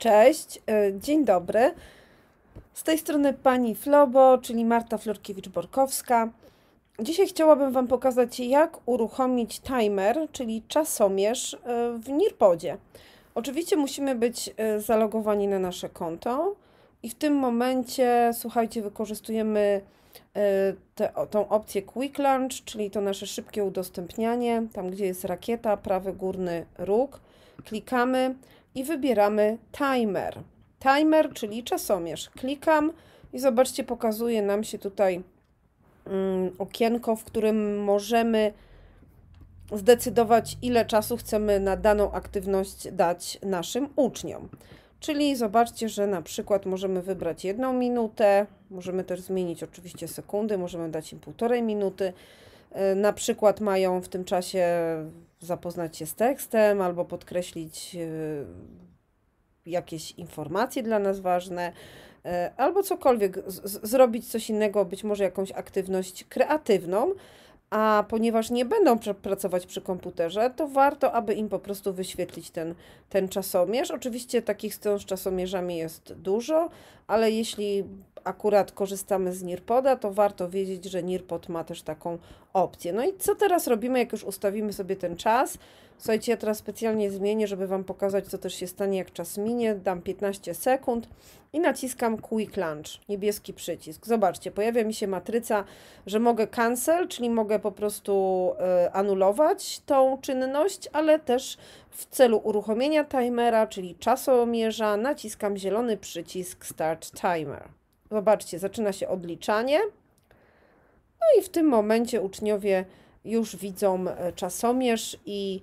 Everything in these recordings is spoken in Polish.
Cześć, e, dzień dobry. Z tej strony pani Flobo, czyli Marta Florkiewicz-Borkowska. Dzisiaj chciałabym Wam pokazać, jak uruchomić timer, czyli czasomierz e, w Nirpodzie. Oczywiście musimy być e, zalogowani na nasze konto. I w tym momencie, słuchajcie, wykorzystujemy e, te, tą opcję Quick Launch, czyli to nasze szybkie udostępnianie, tam gdzie jest rakieta, prawy górny róg. Klikamy i wybieramy timer. Timer, czyli czasomierz. Klikam i zobaczcie, pokazuje nam się tutaj mm, okienko, w którym możemy zdecydować, ile czasu chcemy na daną aktywność dać naszym uczniom. Czyli zobaczcie, że na przykład możemy wybrać jedną minutę, możemy też zmienić oczywiście sekundy, możemy dać im półtorej minuty. Y, na przykład mają w tym czasie zapoznać się z tekstem albo podkreślić y, jakieś informacje dla nas ważne, y, albo cokolwiek, zrobić coś innego, być może jakąś aktywność kreatywną, a ponieważ nie będą pr pracować przy komputerze, to warto, aby im po prostu wyświetlić ten, ten czasomierz. Oczywiście takich stron z czasomierzami jest dużo, ale jeśli akurat korzystamy z Nirpoda, to warto wiedzieć, że Nirpod ma też taką opcję. No i co teraz robimy, jak już ustawimy sobie ten czas? Słuchajcie, ja teraz specjalnie zmienię, żeby Wam pokazać, co też się stanie, jak czas minie. Dam 15 sekund i naciskam Quick Launch, niebieski przycisk. Zobaczcie, pojawia mi się matryca, że mogę cancel, czyli mogę po prostu y, anulować tą czynność, ale też w celu uruchomienia timera, czyli czasomierza, naciskam zielony przycisk Start Timer. Zobaczcie, zaczyna się odliczanie. No i w tym momencie uczniowie już widzą e, czasomierz, i,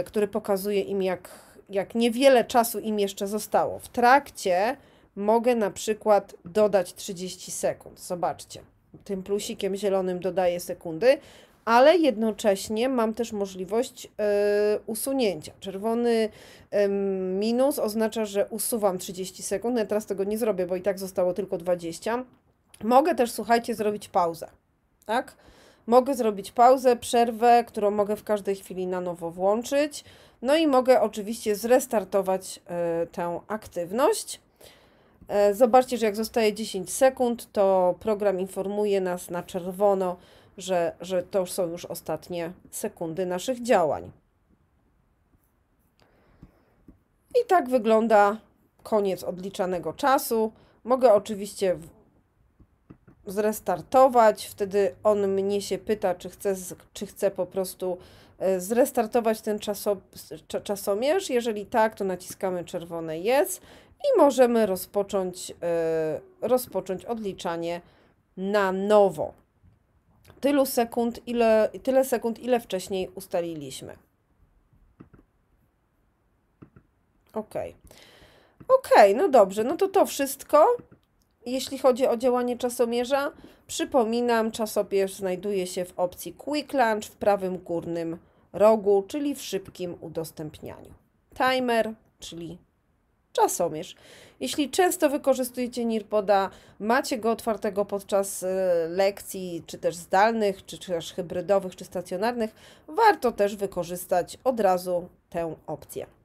y, który pokazuje im, jak, jak niewiele czasu im jeszcze zostało. W trakcie mogę na przykład dodać 30 sekund. Zobaczcie, tym plusikiem zielonym dodaję sekundy, ale jednocześnie mam też możliwość y, usunięcia. Czerwony y, minus oznacza, że usuwam 30 sekund. No ja teraz tego nie zrobię, bo i tak zostało tylko 20. Mogę też, słuchajcie, zrobić pauzę tak? Mogę zrobić pauzę, przerwę, którą mogę w każdej chwili na nowo włączyć. No i mogę oczywiście zrestartować e, tę aktywność. E, zobaczcie, że jak zostaje 10 sekund, to program informuje nas na czerwono, że, że to są już ostatnie sekundy naszych działań. I tak wygląda koniec odliczanego czasu. Mogę oczywiście zrestartować. Wtedy on mnie się pyta, czy chce, czy chce po prostu e, zrestartować ten czaso, czasomierz. Jeżeli tak, to naciskamy czerwone jest i możemy rozpocząć, e, rozpocząć odliczanie na nowo. Tylu sekund, ile, tyle sekund, ile wcześniej ustaliliśmy. Ok. Ok, no dobrze, no to to wszystko. Jeśli chodzi o działanie czasomierza, przypominam, czasopierz znajduje się w opcji Quick Launch w prawym górnym rogu, czyli w szybkim udostępnianiu. Timer, czyli czasomierz. Jeśli często wykorzystujecie Nirpoda, macie go otwartego podczas e, lekcji, czy też zdalnych, czy też hybrydowych, czy stacjonarnych, warto też wykorzystać od razu tę opcję.